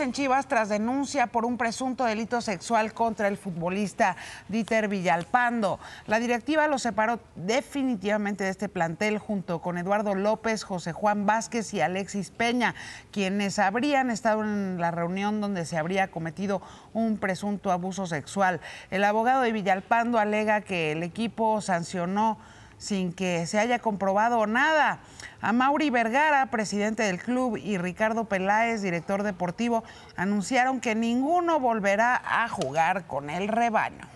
en Chivas tras denuncia por un presunto delito sexual contra el futbolista Dieter Villalpando. La directiva lo separó definitivamente de este plantel junto con Eduardo López, José Juan Vázquez y Alexis Peña, quienes habrían estado en la reunión donde se habría cometido un presunto abuso sexual. El abogado de Villalpando alega que el equipo sancionó sin que se haya comprobado nada. A Mauri Vergara, presidente del club, y Ricardo Peláez, director deportivo, anunciaron que ninguno volverá a jugar con el rebaño.